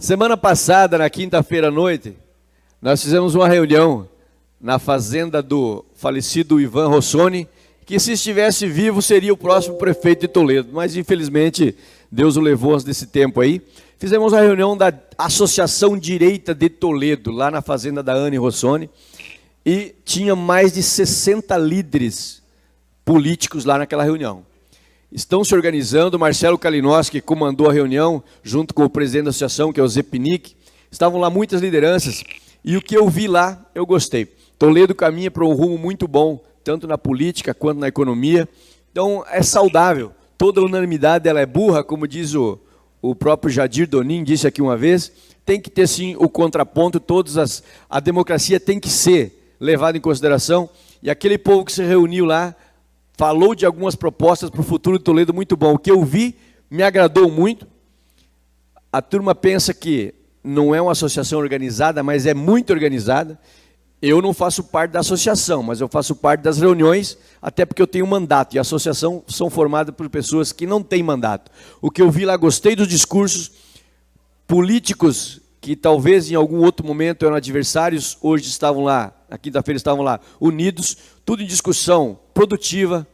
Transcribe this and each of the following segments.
Semana passada, na quinta-feira à noite, nós fizemos uma reunião na fazenda do falecido Ivan Rossoni, que se estivesse vivo seria o próximo prefeito de Toledo, mas infelizmente Deus o levou antes desse tempo aí. Fizemos a reunião da Associação Direita de Toledo, lá na fazenda da Anne Rossoni, e tinha mais de 60 líderes políticos lá naquela reunião estão se organizando. Marcelo Kalinowski comandou a reunião junto com o presidente da associação, que é o Zepinic. Estavam lá muitas lideranças e o que eu vi lá, eu gostei. Toledo caminha para um rumo muito bom, tanto na política quanto na economia. Então, é saudável. Toda unanimidade ela é burra, como diz o, o próprio Jadir Donin, disse aqui uma vez. Tem que ter, sim, o contraponto. Todas as, a democracia tem que ser levada em consideração. E aquele povo que se reuniu lá falou de algumas propostas para o futuro de Toledo muito bom. O que eu vi me agradou muito. A turma pensa que não é uma associação organizada, mas é muito organizada. Eu não faço parte da associação, mas eu faço parte das reuniões, até porque eu tenho mandato. E a associação são formadas por pessoas que não têm mandato. O que eu vi lá, gostei dos discursos políticos que talvez em algum outro momento eram adversários, hoje estavam lá na quinta-feira estavam lá, unidos, tudo em discussão produtiva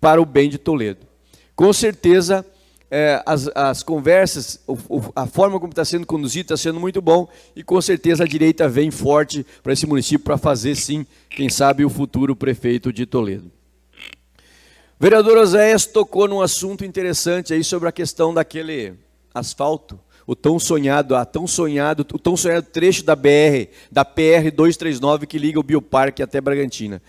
para o bem de Toledo. Com certeza, é, as, as, conversas, o, o, a forma como está sendo conduzida está sendo muito bom e com certeza a direita vem forte para esse município para fazer sim, quem sabe, o futuro prefeito de Toledo. vereador Oséias tocou num assunto interessante aí sobre a questão daquele asfalto o tão sonhado, a tão sonhado, o tão sonhado trecho da BR, da PR 239 que liga o Bioparque até Bragantina.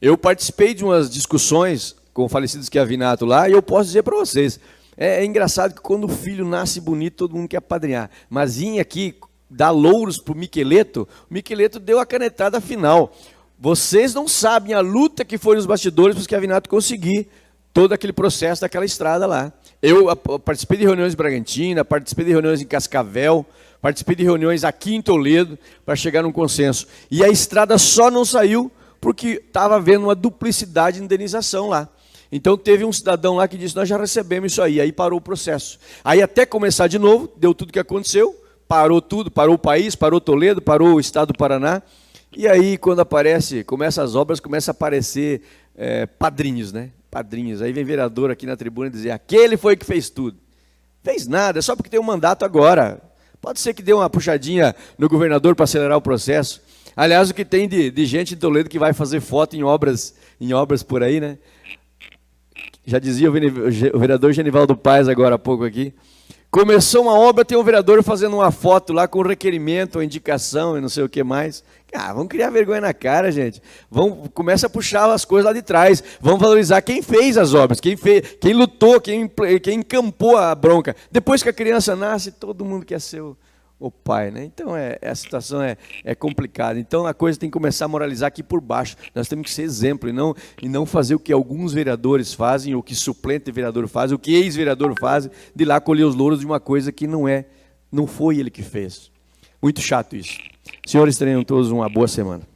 Eu participei de umas discussões com falecidos que nato lá, e eu posso dizer para vocês, é, é, engraçado que quando o filho nasce bonito, todo mundo quer padrinhar. Mas vim aqui dar louros para o Miqueleto, o Miqueleto deu a canetada final. Vocês não sabem a luta que foi nos bastidores para a Avinato conseguir todo aquele processo daquela estrada lá. Eu participei de reuniões em Bragantina, participei de reuniões em Cascavel, participei de reuniões aqui em Toledo para chegar num consenso. E a estrada só não saiu porque estava havendo uma duplicidade de indenização lá. Então teve um cidadão lá que disse: Nós já recebemos isso aí. Aí parou o processo. Aí até começar de novo, deu tudo o que aconteceu, parou tudo, parou o país, parou Toledo, parou o estado do Paraná. E aí, quando aparece, começa as obras, começa a aparecer é, padrinhos, né? padrinhos. Aí vem vereador aqui na tribuna dizer: aquele foi que fez tudo. Fez nada, é só porque tem um mandato agora. Pode ser que dê uma puxadinha no governador para acelerar o processo. Aliás, o que tem de, de gente de Toledo que vai fazer foto em obras, em obras por aí, né? Já dizia o vereador Genivaldo Paz agora há pouco aqui, Começou uma obra, tem um vereador fazendo uma foto lá com requerimento, indicação e não sei o que mais. Ah, vamos criar vergonha na cara, gente. Vamos, começa a puxar as coisas lá de trás. Vamos valorizar quem fez as obras, quem, fez, quem lutou, quem, quem encampou a bronca. Depois que a criança nasce, todo mundo quer ser o pai, né? Então é, é, a situação é, é complicada. Então a coisa tem que começar a moralizar aqui por baixo. Nós temos que ser exemplo e não, e não fazer o que alguns vereadores fazem, o que suplente vereador faz, o que ex-vereador faz, de lá colher os louros de uma coisa que não é, não foi ele que fez. Muito chato isso. Senhores, tenham todos uma boa semana.